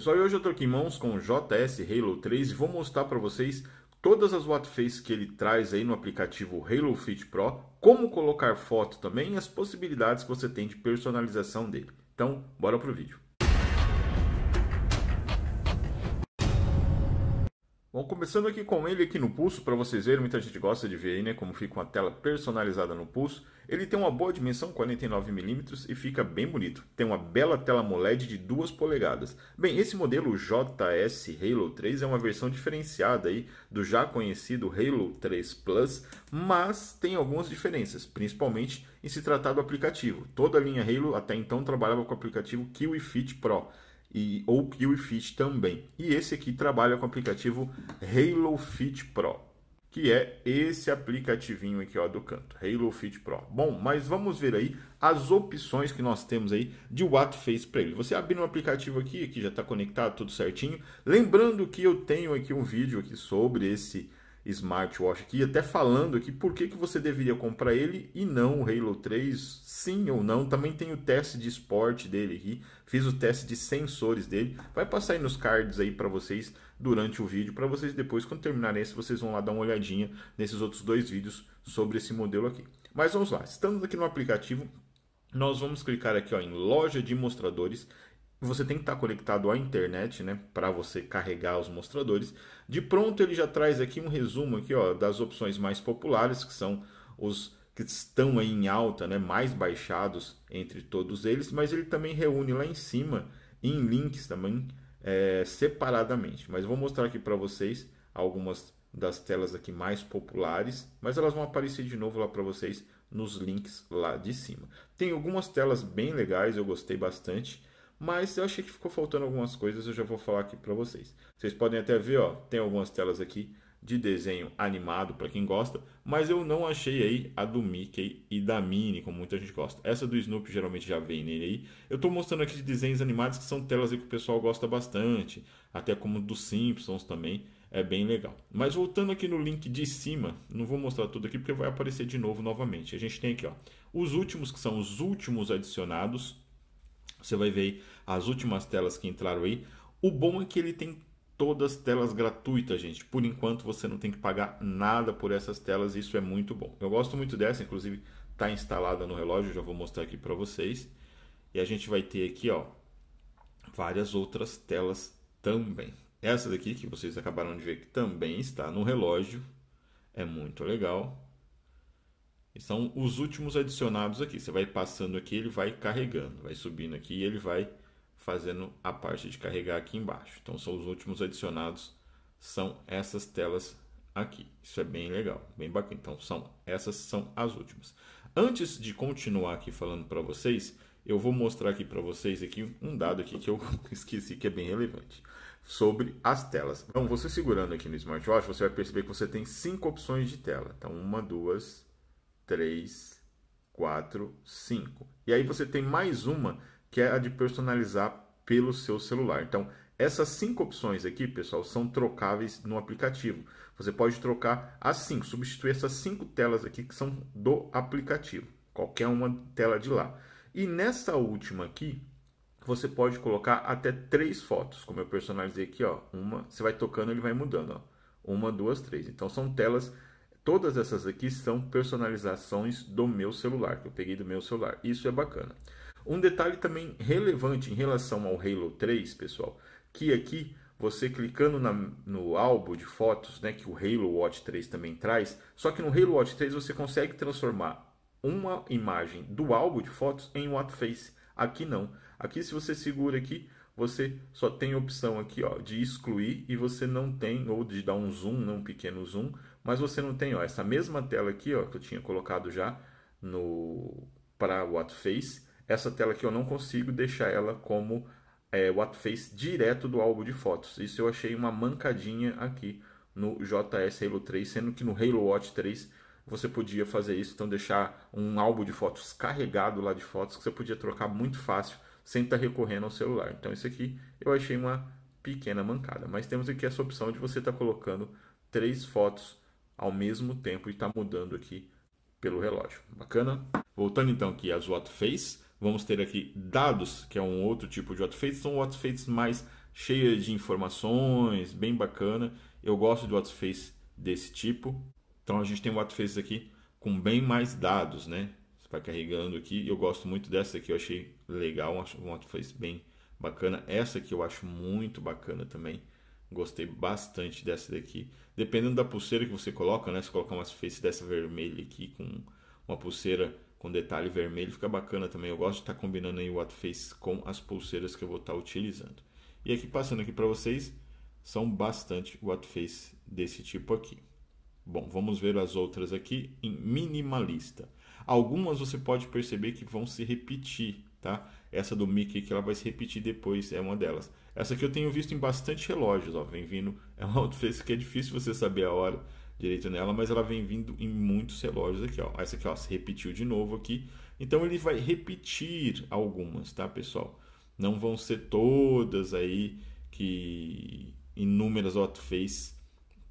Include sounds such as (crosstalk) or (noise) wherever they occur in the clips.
Pessoal, hoje eu estou aqui em mãos com o JS Halo 3 e vou mostrar para vocês todas as what face que ele traz aí no aplicativo Halo Fit Pro, como colocar foto também e as possibilidades que você tem de personalização dele. Então, bora pro vídeo. Bom, começando aqui com ele aqui no pulso, para vocês verem, muita gente gosta de ver aí, né, como fica uma tela personalizada no pulso. Ele tem uma boa dimensão, 49mm, e fica bem bonito. Tem uma bela tela MOLED de 2 polegadas. Bem, esse modelo JS Halo 3 é uma versão diferenciada aí do já conhecido Halo 3 Plus, mas tem algumas diferenças, principalmente em se tratar do aplicativo. Toda a linha Halo até então trabalhava com o aplicativo Kiwi Fit Pro e, ou Kiwi Fit também. E esse aqui trabalha com o aplicativo Halo Fit Pro, que é esse aplicativinho aqui ó, do canto, Halo Fit Pro. Bom, mas vamos ver aí as opções que nós temos aí de what para ele. Você abrir um aplicativo aqui, que já está conectado tudo certinho. Lembrando que eu tenho aqui um vídeo aqui sobre esse smartwatch aqui, até falando aqui por que, que você deveria comprar ele e não o Halo 3, sim ou não. Também tem o teste de esporte dele aqui, fiz o teste de sensores dele. Vai passar aí nos cards aí para vocês durante o vídeo, para vocês depois, quando terminarem esse, vocês vão lá dar uma olhadinha nesses outros dois vídeos sobre esse modelo aqui. Mas vamos lá, estamos aqui no aplicativo, nós vamos clicar aqui ó, em loja de mostradores você tem que estar conectado à internet, né, para você carregar os mostradores. De pronto ele já traz aqui um resumo aqui, ó, das opções mais populares, que são os que estão aí em alta, né, mais baixados entre todos eles, mas ele também reúne lá em cima em links também é, separadamente. Mas vou mostrar aqui para vocês algumas das telas aqui mais populares, mas elas vão aparecer de novo lá para vocês nos links lá de cima. Tem algumas telas bem legais, eu gostei bastante. Mas eu achei que ficou faltando algumas coisas, eu já vou falar aqui para vocês. Vocês podem até ver, ó, tem algumas telas aqui de desenho animado para quem gosta, mas eu não achei aí a do Mickey e da Minnie, como muita gente gosta. Essa do Snoopy geralmente já vem nele aí. Eu estou mostrando aqui de desenhos animados que são telas que o pessoal gosta bastante, até como dos Simpsons também, é bem legal. Mas voltando aqui no link de cima, não vou mostrar tudo aqui porque vai aparecer de novo novamente. A gente tem aqui, ó, os últimos que são os últimos adicionados você vai ver aí as últimas telas que entraram aí. O bom é que ele tem todas telas gratuitas, gente. Por enquanto você não tem que pagar nada por essas telas, isso é muito bom. Eu gosto muito dessa, inclusive está instalada no relógio, já vou mostrar aqui para vocês. E a gente vai ter aqui, ó, várias outras telas também. Essa daqui que vocês acabaram de ver que também está no relógio, é muito legal. E são os últimos adicionados aqui. Você vai passando aqui, ele vai carregando, vai subindo aqui e ele vai fazendo a parte de carregar aqui embaixo. Então são os últimos adicionados, são essas telas aqui. Isso é bem legal, bem bacana. Então são essas são as últimas. Antes de continuar aqui falando para vocês, eu vou mostrar aqui para vocês aqui um dado aqui que eu (laughs) esqueci que é bem relevante sobre as telas. Então você segurando aqui no smartwatch, você vai perceber que você tem cinco opções de tela. Então uma, duas, 3, 4, 5. E aí você tem mais uma que é a de personalizar pelo seu celular. Então, essas cinco opções aqui, pessoal, são trocáveis no aplicativo. Você pode trocar as cinco, substituir essas cinco telas aqui que são do aplicativo, qualquer uma tela de lá. E nessa última aqui, você pode colocar até três fotos, como eu personalizei aqui, ó. Uma, você vai tocando, ele vai mudando, ó. Uma, duas, três. Então são telas Todas essas aqui são personalizações do meu celular, que eu peguei do meu celular. Isso é bacana. Um detalhe também relevante em relação ao Halo 3, pessoal, que aqui você clicando na, no álbum de fotos, né, que o Halo Watch 3 também traz, só que no Halo Watch 3 você consegue transformar uma imagem do álbum de fotos em face. Aqui não. Aqui se você segura aqui, você só tem a opção aqui ó, de excluir e você não tem, ou de dar um zoom, né, um pequeno zoom, mas você não tem ó, essa mesma tela aqui ó, que eu tinha colocado já no para o WhatFace, essa tela que eu não consigo deixar ela como é, WhatFace direto do álbum de fotos. Isso eu achei uma mancadinha aqui no JS Halo 3, sendo que no Halo Watch 3 você podia fazer isso, então deixar um álbum de fotos carregado lá de fotos que você podia trocar muito fácil sem estar tá recorrendo ao celular. Então isso aqui eu achei uma pequena mancada, mas temos aqui essa opção de você estar tá colocando três fotos ao mesmo tempo e está mudando aqui pelo relógio. Bacana? Voltando então aqui às face, vamos ter aqui dados, que é um outro tipo de face, são Wattfaces mais cheias de informações, bem bacana. Eu gosto de face desse tipo. Então a gente tem face aqui com bem mais dados, né? Você vai carregando aqui. Eu gosto muito dessa aqui, eu achei legal, uma face bem bacana. Essa aqui eu acho muito bacana também. Gostei bastante dessa daqui. Dependendo da pulseira que você coloca, né? Se colocar uma face dessa vermelha aqui com uma pulseira com detalhe vermelho, fica bacana também. Eu gosto de estar tá combinando aí o Face com as pulseiras que eu vou estar tá utilizando. E aqui passando aqui para vocês, são bastante Face desse tipo aqui. Bom, vamos ver as outras aqui em minimalista. Algumas você pode perceber que vão se repetir, tá? Essa do Mickey que ela vai se repetir depois é uma delas. Essa aqui eu tenho visto em bastante relógios, ó, vem vindo. (laughs) É uma outfit que é difícil você saber a hora direito nela, mas ela vem vindo em muitos relógios aqui, ó. Essa aqui, ó, se repetiu de novo aqui. Então ele vai repetir algumas, tá, pessoal? Não vão ser todas aí que inúmeras hotfaces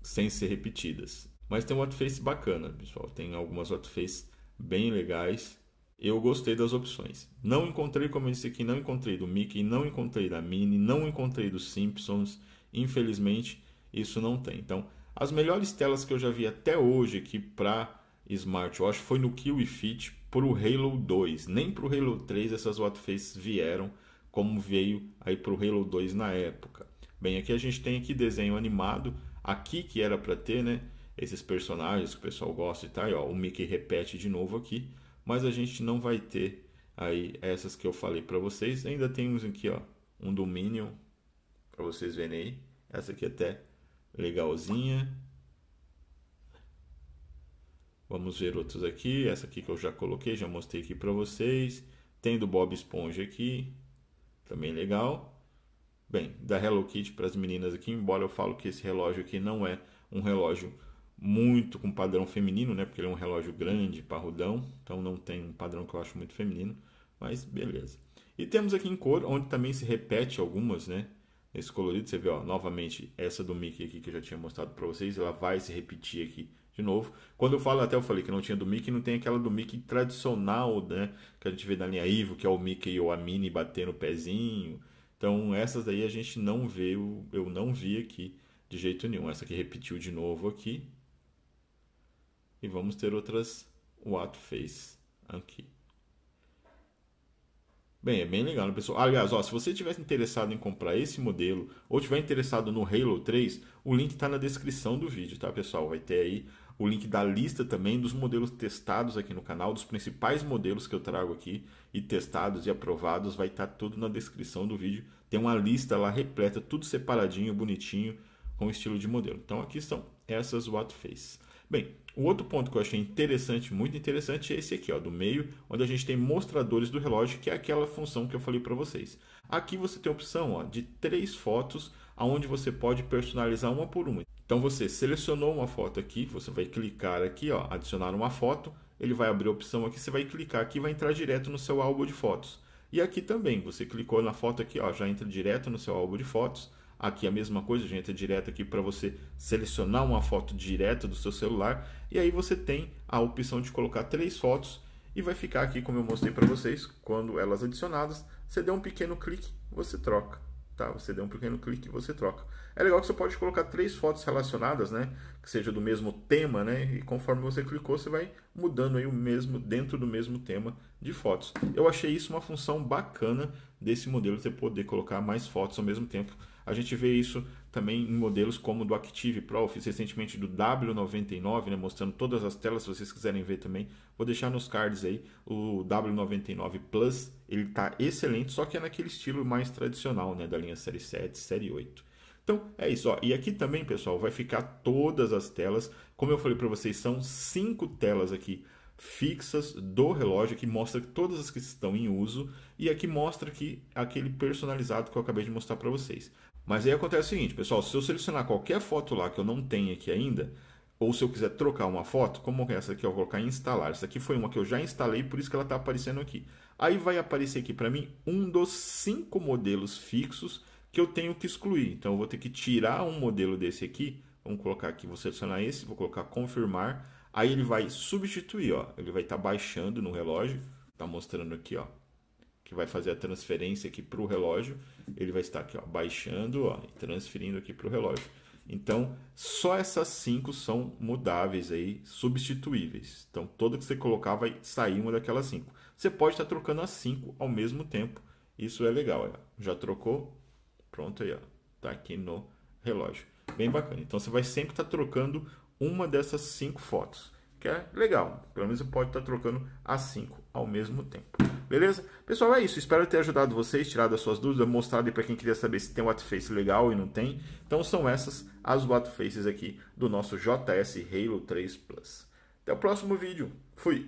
sem ser repetidas. Mas tem uma face bacana, pessoal. Tem algumas hotfaces bem legais eu gostei das opções. Não encontrei, como eu disse aqui, não encontrei do Mickey, não encontrei da Minnie, não encontrei dos Simpsons. Infelizmente, isso não tem. Então, as melhores telas que eu já vi até hoje aqui para smartwatch foi no Kiwi Fit para o Halo 2. Nem para o Halo 3 essas Watfaces vieram como veio aí para o Halo 2 na época. Bem, aqui a gente tem aqui desenho animado, aqui que era para ter, né? Esses personagens que o pessoal gosta e tal. Tá? o Mickey repete de novo aqui mas a gente não vai ter aí essas que eu falei para vocês. Ainda temos aqui ó, um Dominion para vocês verem aí. Essa aqui é até legalzinha. Vamos ver outros aqui. Essa aqui que eu já coloquei, já mostrei aqui para vocês. Tem do Bob Esponja aqui, também legal. Bem, da Hello Kitty para as meninas aqui, embora eu falo que esse relógio aqui não é um relógio muito com padrão feminino, né? Porque ele é um relógio grande, parrudão, então não tem um padrão que eu acho muito feminino, mas beleza. E temos aqui em cor, onde também se repete algumas, né? Nesse colorido, você vê, ó, novamente essa do Mickey aqui que eu já tinha mostrado para vocês, ela vai se repetir aqui de novo. Quando eu falo, até eu falei que não tinha do Mickey, não tem aquela do Mickey tradicional, né? Que a gente vê na linha Ivo, que é o Mickey ou a Minnie batendo o pezinho. Então, essas daí a gente não vê, eu não vi aqui de jeito nenhum. Essa aqui repetiu de novo aqui, e vamos ter outras what Face aqui. Bem, é bem legal, né, pessoal? Aliás, ó, se você estiver interessado em comprar esse modelo ou estiver interessado no Halo 3, o link está na descrição do vídeo, tá, pessoal? Vai ter aí o link da lista também dos modelos testados aqui no canal, dos principais modelos que eu trago aqui e testados e aprovados, vai estar tá tudo na descrição do vídeo. Tem uma lista lá repleta, tudo separadinho, bonitinho, com estilo de modelo. Então aqui estão essas What Face. Bem, o outro ponto que eu achei interessante, muito interessante, é esse aqui, ó, do meio, onde a gente tem mostradores do relógio, que é aquela função que eu falei para vocês. Aqui você tem a opção ó, de três fotos, aonde você pode personalizar uma por uma. Então você selecionou uma foto aqui, você vai clicar aqui, ó, adicionar uma foto, ele vai abrir a opção aqui, você vai clicar aqui, vai entrar direto no seu álbum de fotos. E aqui também, você clicou na foto aqui, ó, já entra direto no seu álbum de fotos Aqui é a mesma coisa, gente, entra direto aqui para você selecionar uma foto direta do seu celular e aí você tem a opção de colocar três fotos e vai ficar aqui como eu mostrei para vocês, quando elas adicionadas, você deu um pequeno clique, você troca. Tá, você deu um pequeno clique e você troca. É legal que você pode colocar três fotos relacionadas, né? Que seja do mesmo tema, né? E conforme você clicou, você vai mudando aí o mesmo dentro do mesmo tema de fotos. Eu achei isso uma função bacana desse modelo, você poder colocar mais fotos ao mesmo tempo. A gente vê isso também em modelos como do Active Pro, fiz recentemente do W99, né, mostrando todas as telas, se vocês quiserem ver também, vou deixar nos cards aí o W99 Plus, ele está excelente, só que é naquele estilo mais tradicional, né, da linha série 7, série 8. Então é isso, ó. e aqui também pessoal, vai ficar todas as telas, como eu falei para vocês, são cinco telas aqui fixas do relógio, que mostra todas as que estão em uso e aqui mostra que aquele personalizado que eu acabei de mostrar para vocês. Mas aí acontece o seguinte, pessoal, se eu selecionar qualquer foto lá que eu não tenho aqui ainda, ou se eu quiser trocar uma foto, como essa aqui, eu vou colocar em instalar. Essa aqui foi uma que eu já instalei, por isso que ela está aparecendo aqui. Aí vai aparecer aqui para mim um dos cinco modelos fixos que eu tenho que excluir. Então eu vou ter que tirar um modelo desse aqui, vamos colocar aqui, vou selecionar esse, vou colocar confirmar, aí ele vai substituir, ó, ele vai estar tá baixando no relógio, está mostrando aqui, ó, que vai fazer a transferência aqui para o relógio, ele vai estar aqui ó, baixando ó, e transferindo aqui para o relógio. Então, só essas cinco são mudáveis aí, substituíveis. Então, toda que você colocar vai sair uma daquelas cinco. Você pode estar trocando as cinco ao mesmo tempo. Isso é legal. É. Já trocou? Pronto aí, ó. Tá aqui no relógio. Bem bacana. Então, você vai sempre estar trocando uma dessas cinco fotos, que é legal. Pelo menos você pode estar trocando as cinco ao mesmo tempo. Beleza? Pessoal, é isso. Espero ter ajudado vocês, tirado as suas dúvidas, mostrado para quem queria saber se tem Whatface legal e não tem. Então são essas as Whatfaces aqui do nosso JS Halo 3 Plus. Até o próximo vídeo. Fui!